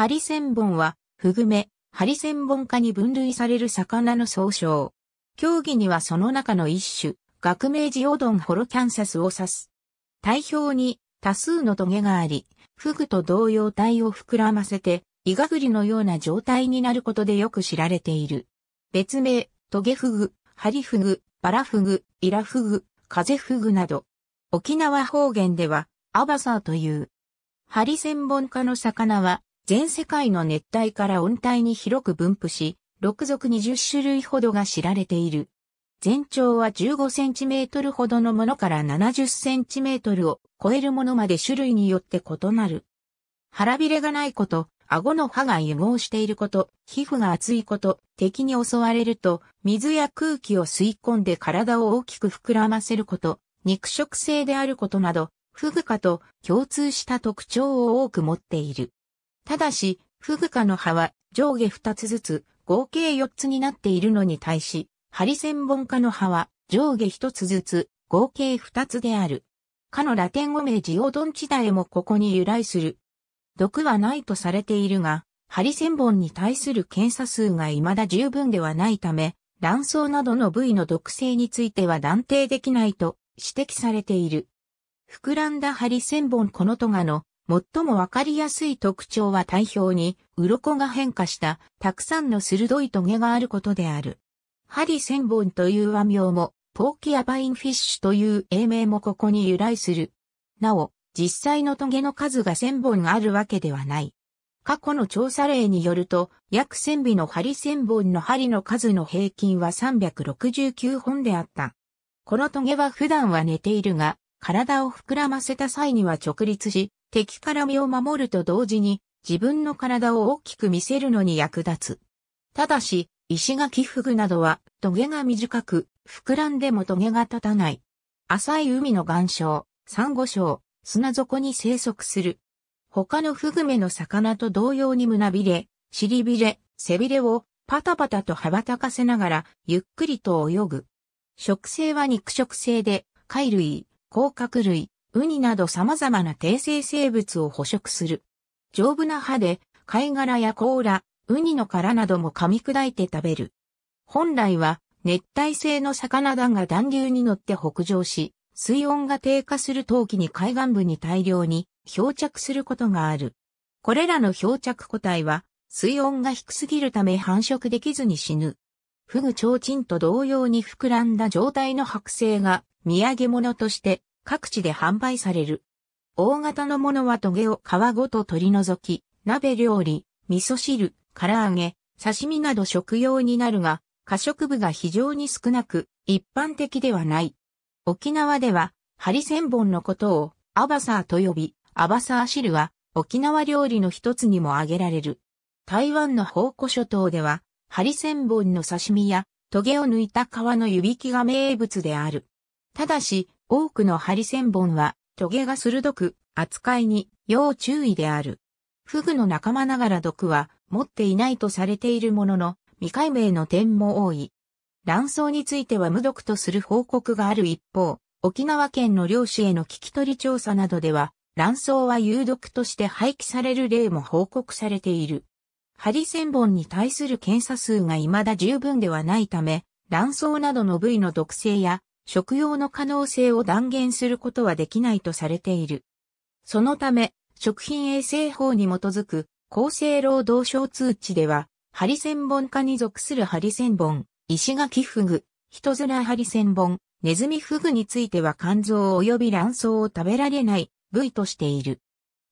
ハリセンボンは、フグメ、ハリセンボン科に分類される魚の総称。競技にはその中の一種、学名ジオドンホロキャンサスを指す。体表に多数のトゲがあり、フグと同様体を膨らませて、イガフリのような状態になることでよく知られている。別名、トゲフグ、ハリフグ、バラフグ、イラフグ、カゼフグなど。沖縄方言では、アバサーという。ハリセンボン科の魚は、全世界の熱帯から温帯に広く分布し、6属20種類ほどが知られている。全長は15センチメートルほどのものから70センチメートルを超えるものまで種類によって異なる。腹びれがないこと、顎の歯が融合していること、皮膚が厚いこと、敵に襲われると、水や空気を吸い込んで体を大きく膨らませること、肉食性であることなど、フグ科と共通した特徴を多く持っている。ただし、フグ科の葉は上下2つずつ合計4つになっているのに対し、ハリセンボン科の葉は上下1つずつ合計2つである。科のラテン語名ジオドンチダエもここに由来する。毒はないとされているが、ハリセンボンに対する検査数が未だ十分ではないため、卵巣などの部位の毒性については断定できないと指摘されている。膨らんだハリセンボンこのトガの最もわかりやすい特徴は体表に鱗が変化したたくさんの鋭いトゲがあることである。針千本という和名も、ポーキアバインフィッシュという英名もここに由来する。なお、実際のトゲの数が千本あるわけではない。過去の調査例によると、約千尾の針千本の針の数の平均は369本であった。このトゲは普段は寝ているが、体を膨らませた際には直立し、敵から身を守ると同時に自分の体を大きく見せるのに役立つ。ただし、石垣フグなどはトゲが短く、膨らんでもトゲが立たない。浅い海の岩礁、サンゴ礁、砂底に生息する。他のフグメの魚と同様に胸びれ、尻びれ、背びれをパタパタと羽ばたかせながらゆっくりと泳ぐ。食性は肉食性で、貝類、甲殻類、ウニなど様々な低生生物を捕食する。丈夫な歯で貝殻や甲羅、ウニの殻なども噛み砕いて食べる。本来は熱帯性の魚だが暖流に乗って北上し、水温が低下する陶器に海岸部に大量に漂着することがある。これらの漂着個体は水温が低すぎるため繁殖できずに死ぬ。フグ蝶ンと同様に膨らんだ状態の剥製が土産物として各地で販売される。大型のものはトゲを皮ごと取り除き、鍋料理、味噌汁、唐揚げ、刺身など食用になるが、可食部が非常に少なく、一般的ではない。沖縄では、ハリセンボンのことを、アバサーと呼び、アバサー汁は、沖縄料理の一つにも挙げられる。台湾の宝庫諸島では、ハリセンボンの刺身や、トゲを抜いた皮の湯引きが名物である。ただし、多くのハリセンボンは、トゲが鋭く、扱いに要注意である。フグの仲間ながら毒は持っていないとされているものの、未解明の点も多い。卵巣については無毒とする報告がある一方、沖縄県の漁師への聞き取り調査などでは、卵巣は有毒として廃棄される例も報告されている。ハリセンボンに対する検査数が未だ十分ではないため、卵巣などの部位の毒性や食用の可能性を断言することはできないとされている。そのため、食品衛生法に基づく厚生労働省通知では、ハリセンボン科に属するハリセンボン、石垣フグ、人面ハリセンボン、ネズミフグについては肝臓及び卵巣を食べられない部位としている。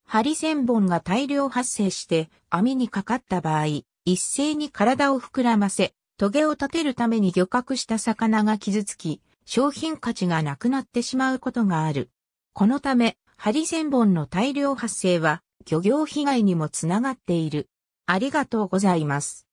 ハリセンボンが大量発生して網にかかった場合、一斉に体を膨らませ、トゲを立てるために漁獲した魚が傷つき、商品価値がなくなってしまうことがある。このため、ハリセンボンの大量発生は漁業被害にもつながっている。ありがとうございます。